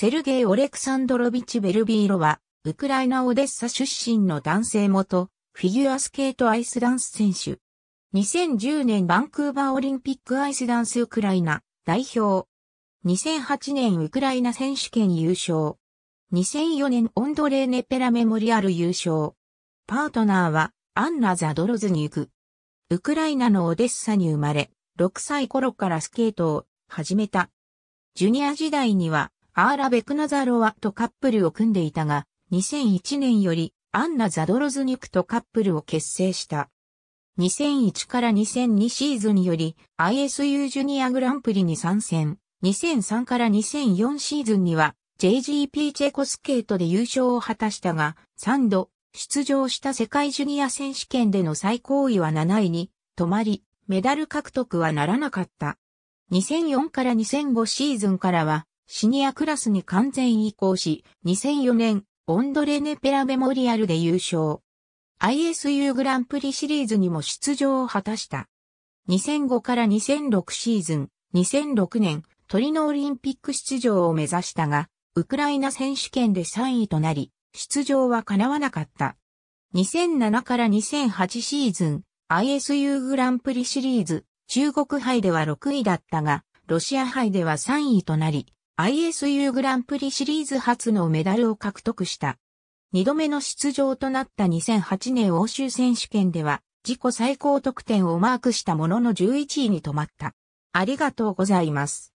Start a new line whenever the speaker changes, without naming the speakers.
セルゲイ・オレクサンドロビチ・ベルビーロは、ウクライナ・オデッサ出身の男
性元、フィギュアスケートアイスダンス選手。2010年バンクーバーオリンピックアイスダンスウクライナ代表。2008年ウクライナ選手権優勝。2004年オンドレーネペラメモリアル優勝。パートナーはアンナ・ザドロズニク。ウクライナのオデッサに生まれ、6歳頃からスケートを始めた。ジュニア時代にはアーラ・ベクナザロワとカップルを組んでいたが、2001年よりアンナ・ザドロズニクとカップルを結成した。2001から2002シーズンにより ISU ジュニアグランプリに参戦。2003から2004シーズンには JGP チェコスケートで優勝を果たしたが、3度出場した世界ジュニア選手権での最高位は7位に止まり、メダル獲得はならなかった。2004から2005シーズンからはシニアクラスに完全移行し、2004年、オンドレネペラメモリアルで優勝。ISU グランプリシリーズにも出場を果たした。2005から2006シーズン、2006年、トリノオリンピック出場を目指したが、ウクライナ選手権で3位となり、出場は叶わなかった。2007から2008シーズン、ISU グランプリシリーズ、中国杯では6位だったが、ロシア杯では3位となり、ISU グランプリシリーズ初のメダルを獲得した。二度目の出場となった2008年欧州選手権では、自己最高得点をマークしたものの11
位に止まった。ありがとうございます。